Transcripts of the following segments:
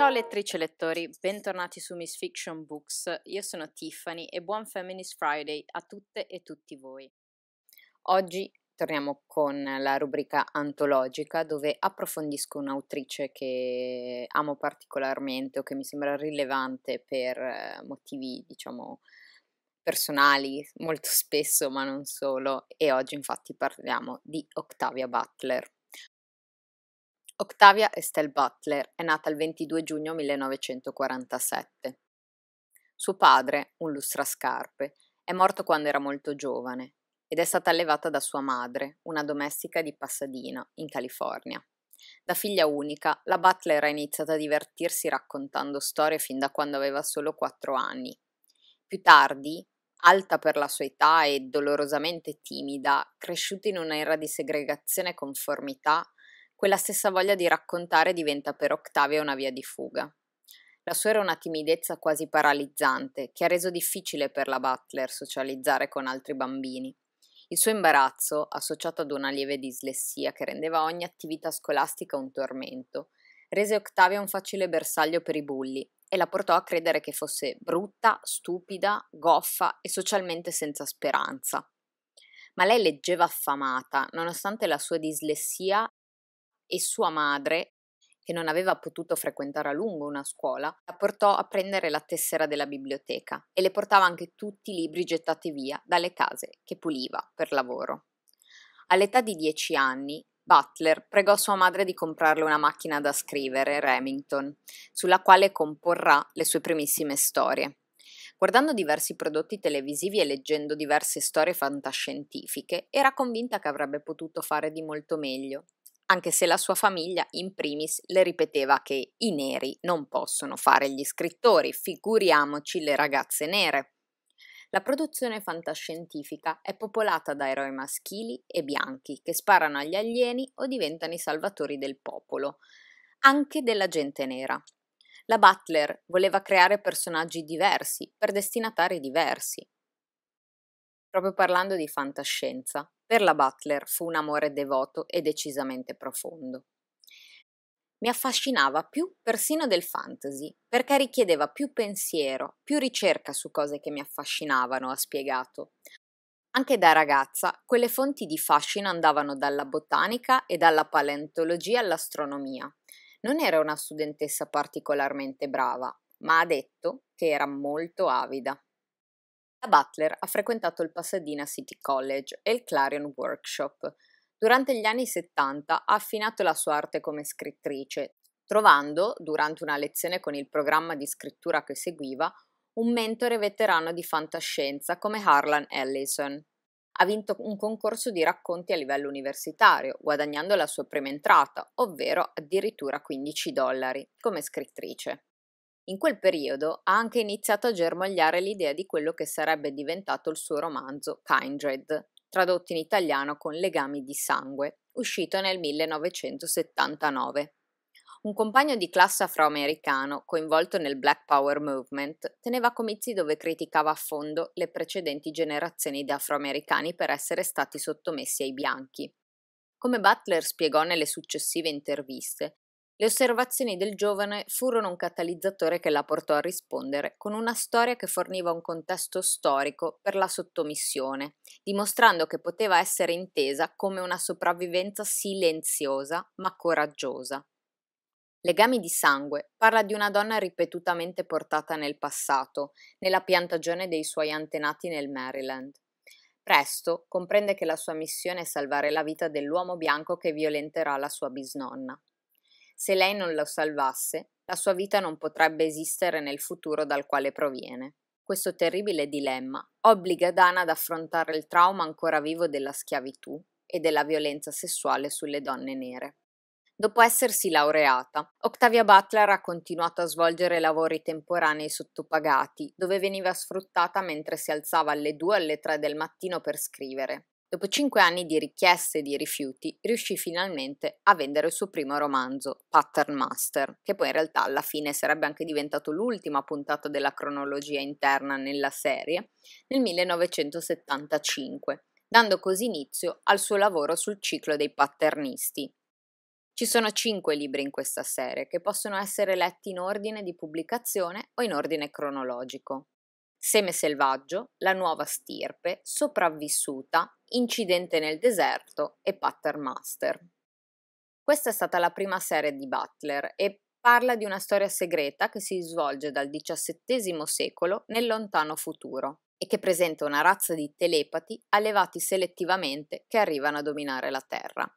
Ciao lettrici e lettori, bentornati su Miss Fiction Books. Io sono Tiffany e buon Feminist Friday a tutte e tutti voi. Oggi torniamo con la rubrica antologica dove approfondisco un'autrice che amo particolarmente o che mi sembra rilevante per eh, motivi, diciamo, personali molto spesso, ma non solo, e oggi infatti parliamo di Octavia Butler. Octavia Estelle Butler è nata il 22 giugno 1947. Suo padre, un lustrascarpe, è morto quando era molto giovane ed è stata allevata da sua madre, una domestica di Pasadena, in California. Da figlia unica, la Butler ha iniziato a divertirsi raccontando storie fin da quando aveva solo quattro anni. Più tardi, alta per la sua età e dolorosamente timida, cresciuta in un'era di segregazione e conformità, quella stessa voglia di raccontare diventa per Octavia una via di fuga. La sua era una timidezza quasi paralizzante, che ha reso difficile per la Butler socializzare con altri bambini. Il suo imbarazzo, associato ad una lieve dislessia che rendeva ogni attività scolastica un tormento, rese Octavia un facile bersaglio per i bulli e la portò a credere che fosse brutta, stupida, goffa e socialmente senza speranza. Ma lei leggeva affamata, nonostante la sua dislessia e sua madre, che non aveva potuto frequentare a lungo una scuola, la portò a prendere la tessera della biblioteca e le portava anche tutti i libri gettati via dalle case che puliva per lavoro. All'età di dieci anni, Butler pregò sua madre di comprarle una macchina da scrivere, Remington, sulla quale comporrà le sue primissime storie. Guardando diversi prodotti televisivi e leggendo diverse storie fantascientifiche, era convinta che avrebbe potuto fare di molto meglio anche se la sua famiglia in primis le ripeteva che i neri non possono fare gli scrittori, figuriamoci le ragazze nere. La produzione fantascientifica è popolata da eroi maschili e bianchi che sparano agli alieni o diventano i salvatori del popolo, anche della gente nera. La Butler voleva creare personaggi diversi, per destinatari diversi. Proprio parlando di fantascienza, per la Butler fu un amore devoto e decisamente profondo. Mi affascinava più persino del fantasy, perché richiedeva più pensiero, più ricerca su cose che mi affascinavano, ha spiegato. Anche da ragazza, quelle fonti di fascino andavano dalla botanica e dalla paleontologia all'astronomia. Non era una studentessa particolarmente brava, ma ha detto che era molto avida. La Butler ha frequentato il Pasadena City College e il Clarion Workshop. Durante gli anni 70 ha affinato la sua arte come scrittrice, trovando, durante una lezione con il programma di scrittura che seguiva, un mentore veterano di fantascienza come Harlan Ellison. Ha vinto un concorso di racconti a livello universitario, guadagnando la sua prima entrata, ovvero addirittura 15 dollari, come scrittrice. In quel periodo ha anche iniziato a germogliare l'idea di quello che sarebbe diventato il suo romanzo Kindred, tradotto in italiano con Legami di sangue, uscito nel 1979. Un compagno di classe afroamericano coinvolto nel Black Power Movement teneva comizi dove criticava a fondo le precedenti generazioni di afroamericani per essere stati sottomessi ai bianchi. Come Butler spiegò nelle successive interviste, le osservazioni del giovane furono un catalizzatore che la portò a rispondere con una storia che forniva un contesto storico per la sottomissione, dimostrando che poteva essere intesa come una sopravvivenza silenziosa ma coraggiosa. Legami di sangue parla di una donna ripetutamente portata nel passato, nella piantagione dei suoi antenati nel Maryland. Presto comprende che la sua missione è salvare la vita dell'uomo bianco che violenterà la sua bisnonna. Se lei non lo salvasse, la sua vita non potrebbe esistere nel futuro dal quale proviene. Questo terribile dilemma obbliga Dana ad affrontare il trauma ancora vivo della schiavitù e della violenza sessuale sulle donne nere. Dopo essersi laureata, Octavia Butler ha continuato a svolgere lavori temporanei sottopagati, dove veniva sfruttata mentre si alzava alle 2 o alle 3 del mattino per scrivere, Dopo cinque anni di richieste e di rifiuti, riuscì finalmente a vendere il suo primo romanzo, Pattern Master, che poi in realtà alla fine sarebbe anche diventato l'ultima puntata della cronologia interna nella serie, nel 1975, dando così inizio al suo lavoro sul ciclo dei patternisti. Ci sono cinque libri in questa serie, che possono essere letti in ordine di pubblicazione o in ordine cronologico. Seme selvaggio, la nuova stirpe, sopravvissuta, incidente nel deserto e Pattermaster. Questa è stata la prima serie di Butler e parla di una storia segreta che si svolge dal XVII secolo nel lontano futuro e che presenta una razza di telepati allevati selettivamente che arrivano a dominare la Terra.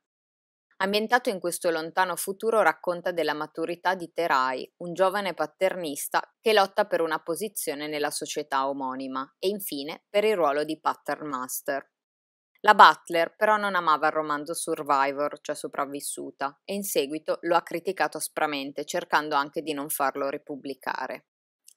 Ambientato in questo lontano futuro racconta della maturità di Terai, un giovane paternista che lotta per una posizione nella società omonima e infine per il ruolo di pattern master. La Butler però non amava il romanzo Survivor, cioè sopravvissuta, e in seguito lo ha criticato aspramente, cercando anche di non farlo ripubblicare.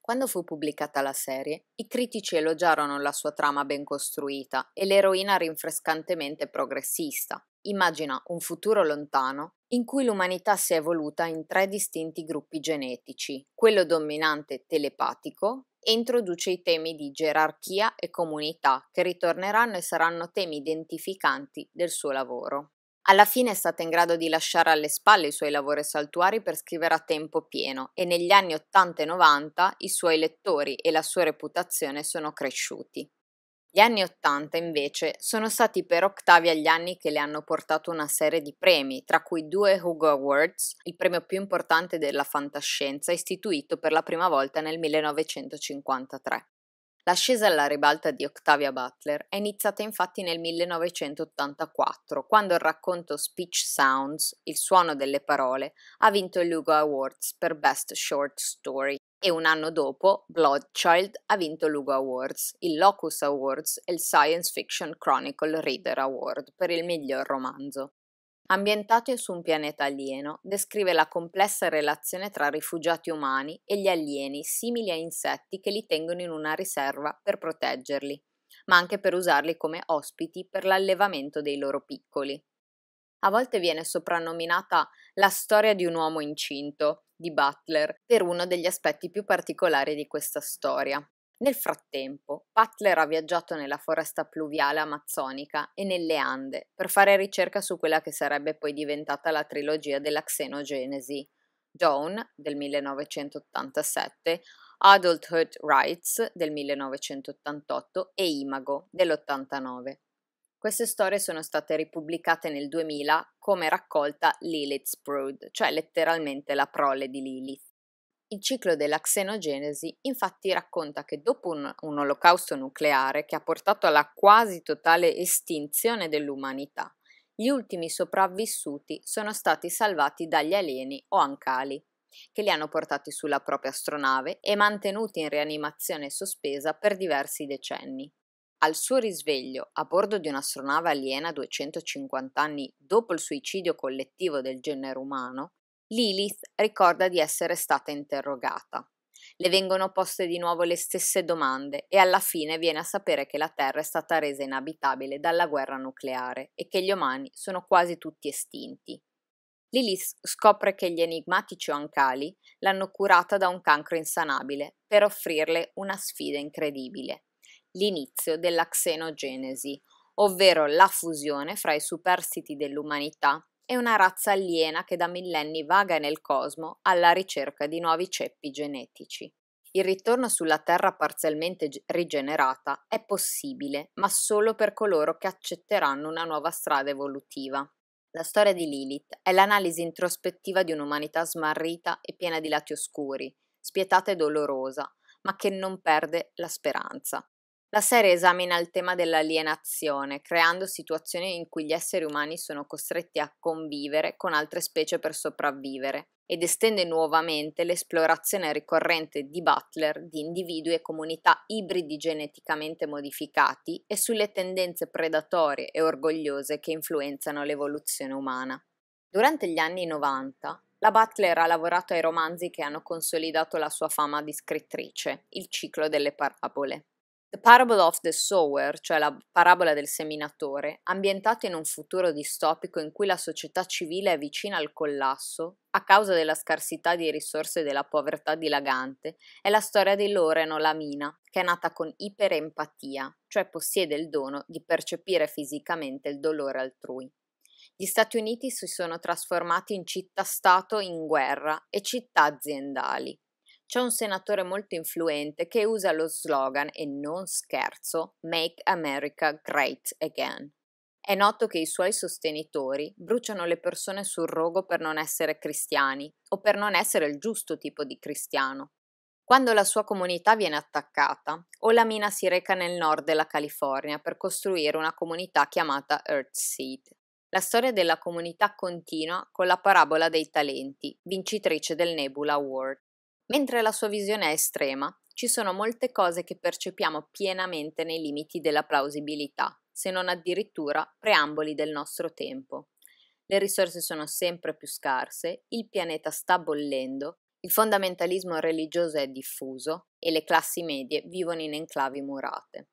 Quando fu pubblicata la serie, i critici elogiarono la sua trama ben costruita e l'eroina rinfrescantemente progressista. Immagina un futuro lontano in cui l'umanità si è evoluta in tre distinti gruppi genetici, quello dominante telepatico, e introduce i temi di gerarchia e comunità che ritorneranno e saranno temi identificanti del suo lavoro. Alla fine è stata in grado di lasciare alle spalle i suoi lavori saltuari per scrivere a tempo pieno e negli anni 80 e 90 i suoi lettori e la sua reputazione sono cresciuti. Gli anni 80 invece sono stati per Octavia gli anni che le hanno portato una serie di premi, tra cui due Hugo Awards, il premio più importante della fantascienza istituito per la prima volta nel 1953. L'ascesa alla ribalta di Octavia Butler è iniziata infatti nel 1984, quando il racconto Speech Sounds, il suono delle parole, ha vinto il Lugo Awards per Best Short Story e un anno dopo Bloodchild ha vinto l'Ugo Awards, il Locus Awards e il Science Fiction Chronicle Reader Award per il miglior romanzo. Ambientato su un pianeta alieno, descrive la complessa relazione tra rifugiati umani e gli alieni simili a insetti che li tengono in una riserva per proteggerli, ma anche per usarli come ospiti per l'allevamento dei loro piccoli. A volte viene soprannominata la storia di un uomo incinto di Butler per uno degli aspetti più particolari di questa storia. Nel frattempo, Butler ha viaggiato nella foresta pluviale amazzonica e nelle Ande per fare ricerca su quella che sarebbe poi diventata la trilogia della xenogenesi, Dawn del 1987, Adulthood Rights del 1988 e Imago dell'89. Queste storie sono state ripubblicate nel 2000 come raccolta Lilith's Brood, cioè letteralmente la prole di Lilith. Il ciclo della xenogenesi infatti racconta che dopo un, un, olocausto nucleare che ha portato alla quasi totale estinzione dell'umanità, gli ultimi sopravvissuti sono stati salvati dagli alieni o ancali, che li hanno portati sulla propria astronave e mantenuti in rianimazione sospesa per diversi decenni. Al suo risveglio, a bordo di un'astronave aliena 250 anni dopo il suicidio collettivo del genere umano, Lilith ricorda di essere stata interrogata. Le vengono poste di nuovo le stesse domande e alla fine viene a sapere che la Terra è stata resa inabitabile dalla guerra nucleare e che gli umani sono quasi tutti estinti. Lilith scopre che gli enigmatici Ancali l'hanno curata da un cancro insanabile per offrirle una sfida incredibile, l'inizio della xenogenesi, ovvero la fusione fra i superstiti dell'umanità è una razza aliena che da millenni vaga nel cosmo alla ricerca di nuovi ceppi genetici. Il ritorno sulla Terra parzialmente rigenerata è possibile, ma solo per coloro che accetteranno una nuova strada evolutiva. La storia di Lilith è l'analisi introspettiva di un'umanità smarrita e piena di lati oscuri, spietata e dolorosa, ma che non perde la speranza. La serie esamina il tema dell'alienazione, creando situazioni in cui gli esseri umani sono costretti a convivere con altre specie per sopravvivere, ed estende nuovamente l'esplorazione ricorrente di Butler di individui e comunità ibridi geneticamente modificati e sulle tendenze predatorie e orgogliose che influenzano l'evoluzione umana. Durante gli anni 90, la Butler ha lavorato ai romanzi che hanno consolidato la sua fama di scrittrice, il ciclo delle parabole. The Parable of the Sower, cioè la parabola del seminatore, ambientata in un futuro distopico in cui la società civile è vicina al collasso a causa della scarsità di risorse e della povertà dilagante, è la storia di Loren Olamina, che è nata con iperempatia, cioè possiede il dono di percepire fisicamente il dolore altrui. Gli Stati Uniti si sono trasformati in città-stato in guerra e città aziendali c'è un senatore molto influente che usa lo slogan, e non scherzo, Make America Great Again. È noto che i suoi sostenitori bruciano le persone sul rogo per non essere cristiani o per non essere il giusto tipo di cristiano. Quando la sua comunità viene attaccata, Olamina si reca nel nord della California per costruire una comunità chiamata Earthseed. La storia della comunità continua con la parabola dei talenti, vincitrice del Nebula Award. Mentre la sua visione è estrema, ci sono molte cose che percepiamo pienamente nei limiti della plausibilità, se non addirittura preamboli del nostro tempo. Le risorse sono sempre più scarse, il pianeta sta bollendo, il fondamentalismo religioso è diffuso e le classi medie vivono in enclavi murate.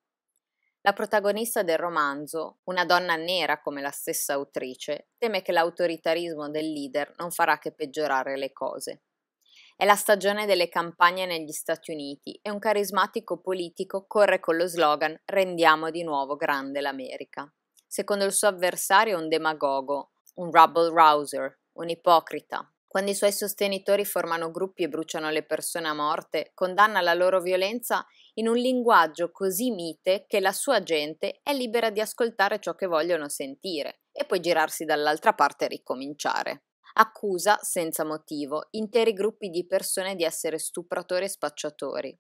La protagonista del romanzo, una donna nera come la stessa autrice, teme che l'autoritarismo del leader non farà che peggiorare le cose, è la stagione delle campagne negli Stati Uniti e un carismatico politico corre con lo slogan Rendiamo di nuovo grande l'America. Secondo il suo avversario è un demagogo, un rubble rouser, un ipocrita. Quando i suoi sostenitori formano gruppi e bruciano le persone a morte, condanna la loro violenza in un linguaggio così mite che la sua gente è libera di ascoltare ciò che vogliono sentire e poi girarsi dall'altra parte e ricominciare accusa, senza motivo, interi gruppi di persone di essere stupratori e spacciatori.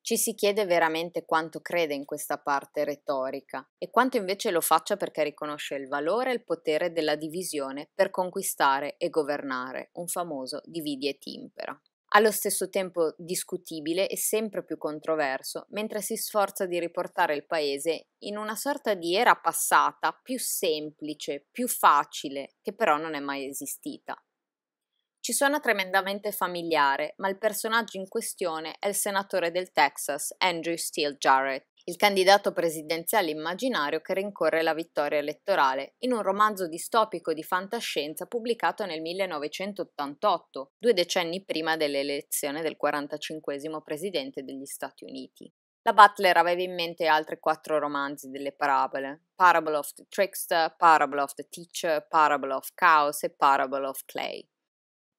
Ci si chiede veramente quanto crede in questa parte retorica e quanto invece lo faccia perché riconosce il valore e il potere della divisione per conquistare e governare, un famoso dividi e timpera allo stesso tempo discutibile e sempre più controverso, mentre si sforza di riportare il paese in una sorta di era passata più semplice, più facile, che però non è mai esistita. Ci suona tremendamente familiare, ma il personaggio in questione è il senatore del Texas, Andrew Steele Jarrett, il candidato presidenziale immaginario che rincorre la vittoria elettorale, in un romanzo distopico di fantascienza pubblicato nel 1988, due decenni prima dell'elezione del 45 presidente degli Stati Uniti. La Butler aveva in mente altri quattro romanzi delle parabole: Parable of the Trickster, Parable of the Teacher, Parable of Chaos e Parable of Clay.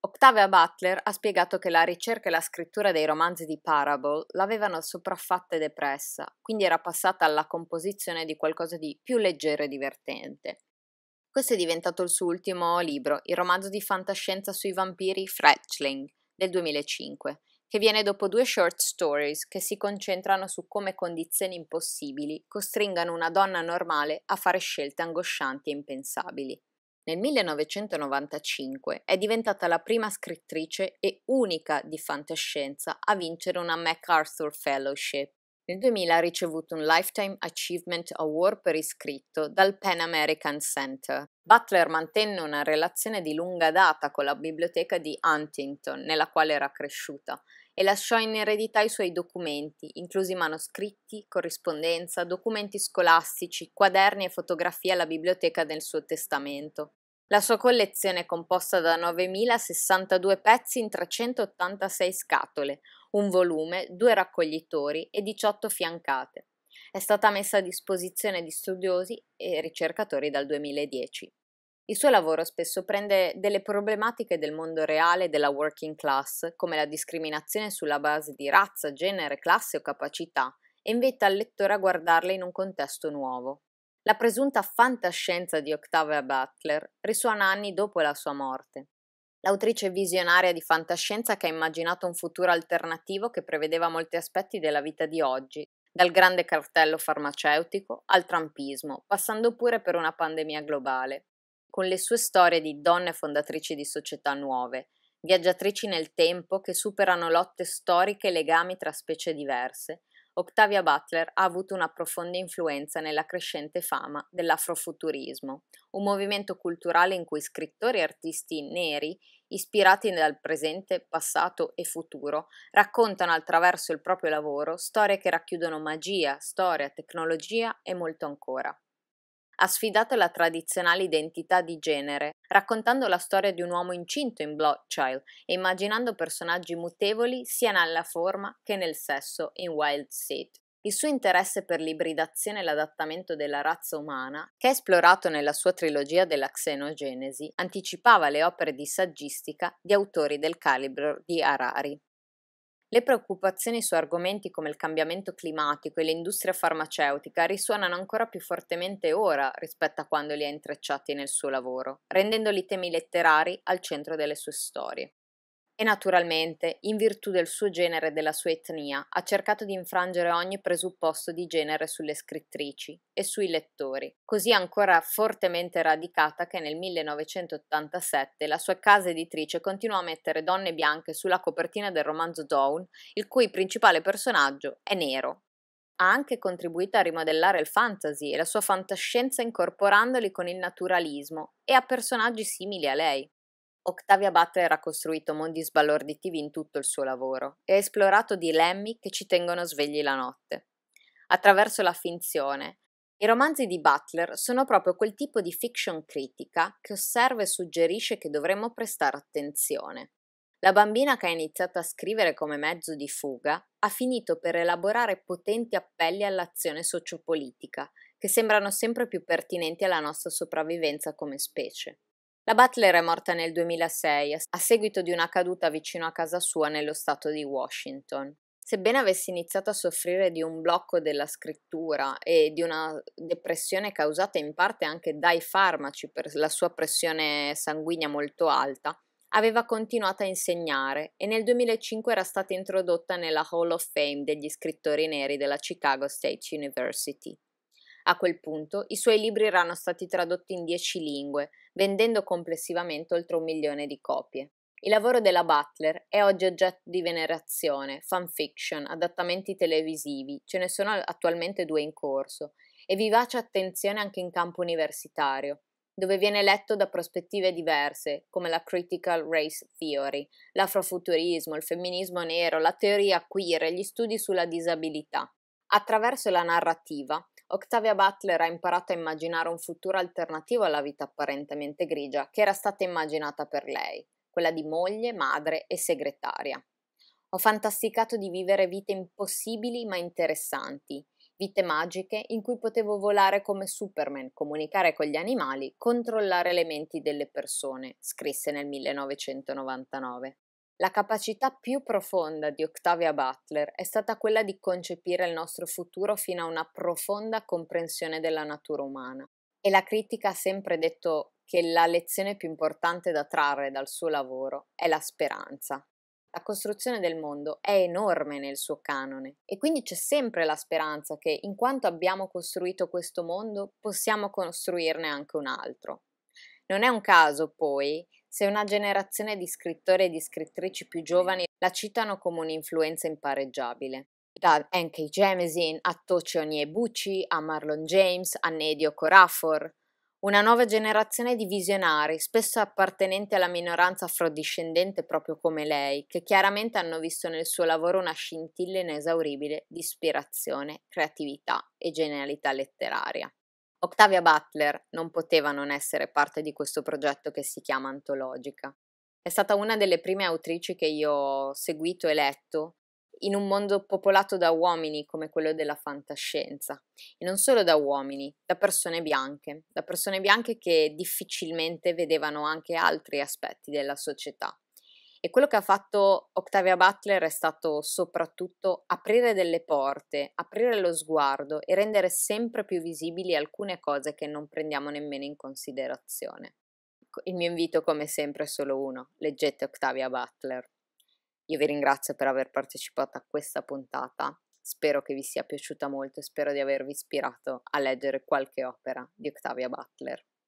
Octavia Butler ha spiegato che la ricerca e la scrittura dei romanzi di Parable l'avevano sopraffatta e depressa, quindi era passata alla composizione di qualcosa di più leggero e divertente. Questo è diventato il suo ultimo libro, il romanzo di fantascienza sui vampiri Fretchling, del 2005, che viene dopo due short stories che si concentrano su come condizioni impossibili costringano una donna normale a fare scelte angoscianti e impensabili. Nel 1995 è diventata la prima scrittrice e unica di fantascienza a vincere una MacArthur Fellowship. Nel 2000 ha ricevuto un Lifetime Achievement Award per iscritto dal Pan American Center. Butler mantenne una relazione di lunga data con la biblioteca di Huntington, nella quale era cresciuta, e lasciò in eredità i suoi documenti, inclusi manoscritti, corrispondenza, documenti scolastici, quaderni e fotografie alla biblioteca del suo testamento. La sua collezione è composta da 9.062 pezzi in 386 scatole, un volume, due raccoglitori e 18 fiancate. È stata messa a disposizione di studiosi e ricercatori dal 2010. Il suo lavoro spesso prende delle problematiche del mondo reale della working class, come la discriminazione sulla base di razza, genere, classe o capacità, e invita il lettore a guardarle in un contesto nuovo. La presunta fantascienza di Octavia Butler risuona anni dopo la sua morte. L'autrice visionaria di fantascienza che ha immaginato un futuro alternativo che prevedeva molti aspetti della vita di oggi, dal grande cartello farmaceutico al trampismo, passando pure per una pandemia globale, con le sue storie di donne fondatrici di società nuove, viaggiatrici nel tempo che superano lotte storiche e legami tra specie diverse, Octavia Butler ha avuto una profonda influenza nella crescente fama dell'afrofuturismo, un movimento culturale in cui scrittori e artisti neri, ispirati dal presente, passato e futuro, raccontano attraverso il proprio lavoro storie che racchiudono magia, storia, tecnologia e molto ancora ha sfidato la tradizionale identità di genere, raccontando la storia di un uomo incinto in Bloodchild e immaginando personaggi mutevoli sia nella forma che nel sesso in Wild Seed. Il suo interesse per l'ibridazione e l'adattamento della razza umana, che ha esplorato nella sua trilogia della Xenogenesi, anticipava le opere di saggistica di autori del calibro di Harari. Le preoccupazioni su argomenti come il cambiamento climatico e l'industria farmaceutica risuonano ancora più fortemente ora rispetto a quando li ha intrecciati nel suo lavoro, rendendoli temi letterari al centro delle sue storie. E naturalmente, in virtù del suo genere e della sua etnia, ha cercato di infrangere ogni presupposto di genere sulle scrittrici e sui lettori, così ancora fortemente radicata che nel 1987 la sua casa editrice continuò a mettere donne bianche sulla copertina del romanzo Dawn, il cui principale personaggio è nero. Ha anche contribuito a rimodellare il fantasy e la sua fantascienza incorporandoli con il naturalismo e a personaggi simili a lei. Octavia Butler ha costruito mondi sbalorditivi in tutto il suo lavoro e ha esplorato dilemmi che ci tengono svegli la notte. Attraverso la finzione, i romanzi di Butler sono proprio quel tipo di fiction critica che osserva e suggerisce che dovremmo prestare attenzione. La bambina che ha iniziato a scrivere come mezzo di fuga ha finito per elaborare potenti appelli all'azione sociopolitica, che sembrano sempre più pertinenti alla nostra sopravvivenza come specie. La Butler è morta nel 2006 a seguito di una caduta vicino a casa sua nello stato di Washington. Sebbene avesse iniziato a soffrire di un blocco della scrittura e di una depressione causata in parte anche dai farmaci per la sua pressione sanguigna molto alta, aveva continuato a insegnare e nel 2005 era stata introdotta nella Hall of Fame degli scrittori neri della Chicago State University. A quel punto i suoi libri erano stati tradotti in dieci lingue vendendo complessivamente oltre un milione di copie. Il lavoro della Butler è oggi oggetto di venerazione, fanfiction, adattamenti televisivi, ce ne sono attualmente due in corso, e vivace attenzione anche in campo universitario, dove viene letto da prospettive diverse, come la critical race theory, l'afrofuturismo, il femminismo nero, la teoria queer e gli studi sulla disabilità. Attraverso la narrativa Octavia Butler ha imparato a immaginare un futuro alternativo alla vita apparentemente grigia che era stata immaginata per lei, quella di moglie, madre e segretaria. Ho fantasticato di vivere vite impossibili ma interessanti, vite magiche in cui potevo volare come Superman, comunicare con gli animali, controllare le menti delle persone, scrisse nel 1999. La capacità più profonda di Octavia Butler è stata quella di concepire il nostro futuro fino a una profonda comprensione della natura umana. E la critica ha sempre detto che la lezione più importante da trarre dal suo lavoro è la speranza. La costruzione del mondo è enorme nel suo canone e quindi c'è sempre la speranza che in quanto abbiamo costruito questo mondo possiamo costruirne anche un altro. Non è un caso poi se una generazione di scrittori e di scrittrici più giovani la citano come un'influenza impareggiabile. Da N.K. Jemisin a Tocio Niebucci, a Marlon James, a Nedio Corafor. Una nuova generazione di visionari, spesso appartenenti alla minoranza afrodiscendente proprio come lei, che chiaramente hanno visto nel suo lavoro una scintilla inesauribile di ispirazione, creatività e genialità letteraria. Octavia Butler non poteva non essere parte di questo progetto che si chiama Antologica. È stata una delle prime autrici che io ho seguito e letto in un mondo popolato da uomini come quello della fantascienza. E non solo da uomini, da persone bianche, da persone bianche che difficilmente vedevano anche altri aspetti della società. E quello che ha fatto Octavia Butler è stato soprattutto aprire delle porte, aprire lo sguardo e rendere sempre più visibili alcune cose che non prendiamo nemmeno in considerazione. Ecco, il mio invito, come sempre, è solo uno: leggete Octavia Butler. Io vi ringrazio per aver partecipato a questa puntata. Spero che vi sia piaciuta molto e spero di avervi ispirato a leggere qualche opera di Octavia Butler.